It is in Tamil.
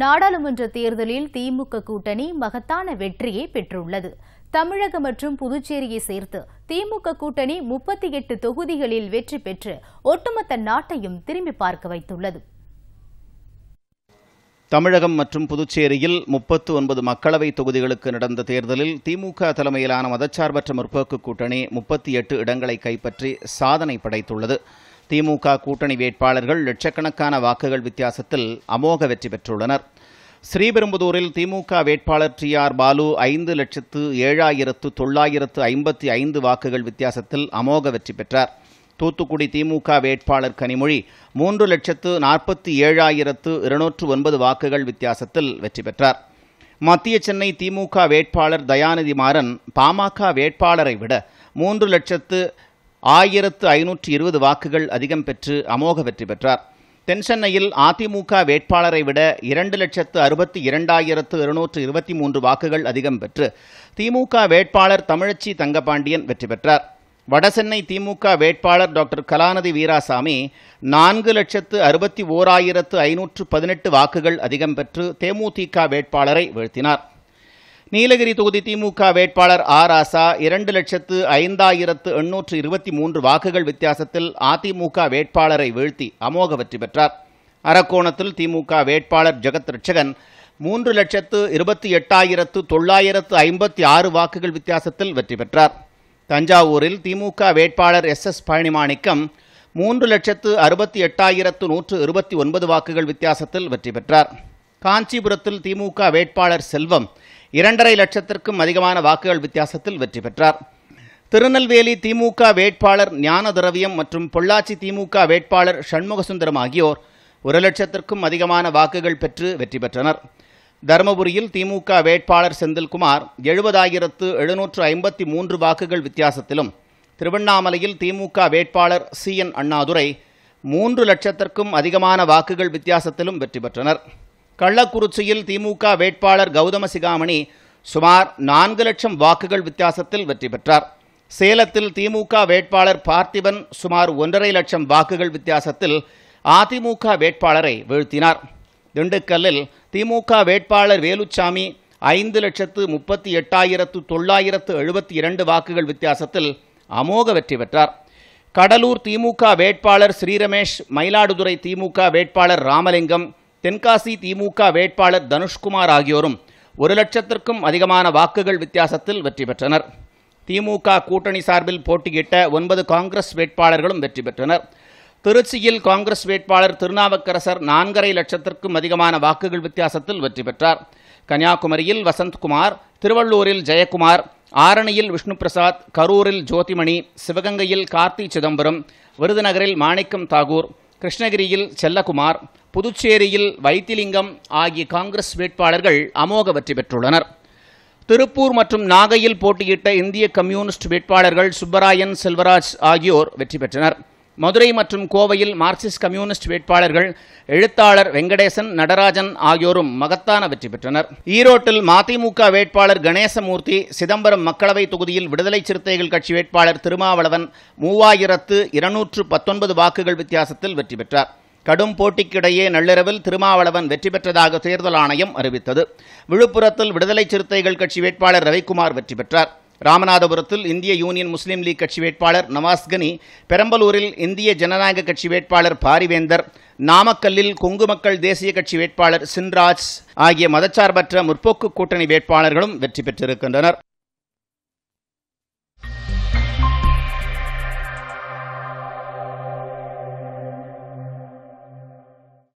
நாடாளுமன்ற தேர்தலில் திமுக கூட்டணி மகத்தான வெற்றியை பெற்றுள்ளது தமிழகம் மற்றும் புதுச்சேரியை சேர்த்து திமுக கூட்டணி முப்பத்தி எட்டு தொகுதிகளில் வெற்றி பெற்று ஒட்டுமொத்த நாட்டையும் திரும்பி பார்க்க வைத்துள்ளது தமிழகம் மற்றும் புதுச்சேரியில் முப்பத்து ஒன்பது மக்களவை தொகுதிகளுக்கு நடந்த தேர்தலில் திமுக தலைமையிலான மதச்சார்பற்ற முற்போக்கு கூட்டணி முப்பத்தி எட்டு இடங்களை கைப்பற்றி சாதனை படைத்துள்ளது திமுக கூட்டணி வேட்பாளர்கள் லட்சக்கணக்கான வாக்குகள் வித்தியாசத்தில் அமோக வெற்றி பெற்றுள்ளனர் ஸ்ரீபெரும்புதூரில் திமுக வேட்பாளர் டி ஆர் பாலு ஐந்து லட்சத்து ஏழாயிரத்து தொள்ளாயிரத்து ஐம்பத்தி ஐந்து வாக்குகள் வித்தியாசத்தில் அமோக வெற்றி பெற்றார் தூத்துக்குடி திமுக வேட்பாளர் கனிமொழி மூன்று லட்சத்து நாற்பத்தி ஏழாயிரத்து இருநூற்று ஒன்பது வாக்குகள் வித்தியாசத்தில் வெற்றி பெற்றார் மத்திய சென்னை திமுக வேட்பாளர் தயாநிதி மாறன் பாமக வேட்பாளரை விட மூன்று லட்சத்து ஆயிரத்து ஐநூற்றி இருபது வாக்குகள் அதிகம் பெற்று அமோக வெற்றி பெற்றார் தென்சென்னையில் அதிமுக வேட்பாளரை விட இரண்டு லட்சத்து அறுபத்தி இரண்டாயிரத்து இருநூற்று இருபத்தி மூன்று வாக்குகள் அதிகம் பெற்று திமுக வேட்பாளர் தமிழச்சி தங்கபாண்டியன் வெற்றி பெற்றார் வடசென்னை திமுக வேட்பாளர் டாக்டர் கலாநிதி வீராசாமி நான்கு லட்சத்து அறுபத்தி ஓராயிரத்து ஐநூற்று பதினெட்டு வாக்குகள் அதிகம் பெற்று தேமுதிக வேட்பாளரை வீழ்த்தினார் நீலகிரி தொகுதி திமுக வேட்பாளர் ஆ ராசா இரண்டு லட்சத்து ஐந்தாயிரத்து எண்ணூற்று இருபத்தி மூன்று வாக்குகள் வித்தியாசத்தில் அதிமுக வேட்பாளரை வீழ்த்தி அமோக வெற்றி பெற்றார் அரக்கோணத்தில் திமுக வேட்பாளர் ஜெகத் ரட்சகன் மூன்று லட்சத்து இருபத்தி எட்டாயிரத்து தொள்ளாயிரத்து ஐம்பத்தி ஆறு வாக்குகள் வித்தியாசத்தில் வெற்றி பெற்றார் தஞ்சாவூரில் திமுக வேட்பாளர் எஸ் எஸ் பழனிமாணிக்கம் மூன்று லட்சத்து அறுபத்தி எட்டாயிரத்து நூற்று இருபத்தி ஒன்பது வாக்குகள் வித்தியாசத்தில் வெற்றி பெற்றார் காஞ்சிபுரத்தில் திமுக வேட்பாளர் செல்வம் இரண்டரை லட்சத்திற்கும் அதிகமான வாக்குகள் வித்தியாசத்தில் வெற்றி பெற்றார் திருநெல்வேலி திமுக வேட்பாளர் ஞானதுரவியம் மற்றும் பொள்ளாச்சி திமுக வேட்பாளர் சண்முகசுந்தரம் ஆகியோர் ஒரு லட்சத்திற்கும் அதிகமான வாக்குகள் பெற்று வெற்றி பெற்றனர் தருமபுரியில் திமுக வேட்பாளர் செந்தில்குமார் எழுபதாயிரத்து எழுநூற்று ஐம்பத்தி மூன்று வாக்குகள் வித்தியாசத்திலும் திருவண்ணாமலையில் திமுக வேட்பாளர் சி என் அண்ணாதுரை மூன்று லட்சத்திற்கும் அதிகமான வாக்குகள் வித்தியாசத்திலும் வெற்றி பெற்றனர் கள்ளக்குறிச்சியில் திமுக வேட்பாளர் கௌதம சிகாமணி சுமார் நான்கு லட்சம் வாக்குகள் வித்தியாசத்தில் வெற்றி பெற்றார் சேலத்தில் திமுக வேட்பாளர் பார்த்திபன் சுமார் ஒன்றரை லட்சம் வாக்குகள் வித்தியாசத்தில் அதிமுக வேட்பாளரை வீழ்த்தினார் திண்டுக்கல்லில் திமுக வேட்பாளர் வேலுச்சாமி ஐந்து லட்சத்து முப்பத்தி எட்டாயிரத்து தொள்ளாயிரத்து எழுபத்தி இரண்டு வாக்குகள் வித்தியாசத்தில் அமோக வெற்றி பெற்றார் கடலூர் திமுக வேட்பாளர் ஸ்ரீரமேஷ் மயிலாடுதுறை திமுக வேட்பாளர் ராமலிங்கம் தென்காசி திமுக வேட்பாளர் தனுஷ்குமார் ஆகியோரும் ஒரு லட்சத்திற்கும் அதிகமான வாக்குகள் வித்தியாசத்தில் வெற்றி பெற்றனர் திமுக கூட்டணி சார்பில் போட்டியிட்ட ஒன்பது காங்கிரஸ் வேட்பாளர்களும் வெற்றி பெற்றனர் திருச்சியில் காங்கிரஸ் வேட்பாளர் திருநாவுக்கரசர் நான்கரை லட்சத்திற்கும் அதிகமான வாக்குகள் வித்தியாசத்தில் வெற்றி பெற்றார் கன்னியாகுமரியில் வசந்த்குமார் திருவள்ளூரில் ஜெயக்குமார் ஆரணியில் விஷ்ணு பிரசாத் கரூரில் ஜோதிமணி சிவகங்கையில் கார்த்தி சிதம்பரம் விருதுநகரில் மாணிக்கம் தாகூர் கிருஷ்ணகிரியில் செல்லகுமார் புதுச்சேரியில் வைத்திலிங்கம் ஆகிய காங்கிரஸ் வேட்பாளர்கள் அமோக வெற்றி பெற்றுள்ளனர் திருப்பூர் மற்றும் நாகையில் போட்டியிட்ட இந்திய கம்யூனிஸ்ட் வேட்பாளர்கள் சுப்பராயன் செல்வராஜ் ஆகியோர் வெற்றி பெற்றனர் மதுரை மற்றும் கோவையில் மார்க்சிஸ்ட் கம்யூனிஸ்ட் வேட்பாளர்கள் எழுத்தாளர் வெங்கடேசன் நடராஜன் ஆகியோரும் மகத்தான வெற்றி பெற்றனர் ஈரோட்டில் மதிமுக வேட்பாளர் கணேசமூர்த்தி சிதம்பரம் மக்களவை தொகுதியில் விடுதலை சிறுத்தைகள் கட்சி வேட்பாளர் திருமாவளவன் மூவாயிரத்து இருநூற்று பத்தொன்பது வாக்குகள் வித்தியாசத்தில் வெற்றி பெற்றார் கடும் போட்டிக்கிடையே நள்ளிரவில் திருமாவளவன் வெற்றி பெற்றதாக தேர்தல் ஆணையம் அறிவித்தது விழுப்புரத்தில் விடுதலை சிறுத்தைகள் கட்சி வேட்பாளர் ரவிக்குமார் வெற்றி பெற்றார் ராமநாதபுரத்தில் இந்திய யூனியன் முஸ்லீம் லீக் கட்சி வேட்பாளர் நவாஸ் கனி பெரம்பலூரில் இந்திய ஜனநாயக கட்சி வேட்பாளர் பாரிவேந்தர் நாமக்கல்லில் கொங்கு மக்கள் தேசிய கட்சி வேட்பாளர் சின்ராஜ் ஆகிய மதச்சார்பற்ற முற்போக்கு கூட்டணி வேட்பாளர்களும் வெற்றி பெற்றிருக்கின்றனர்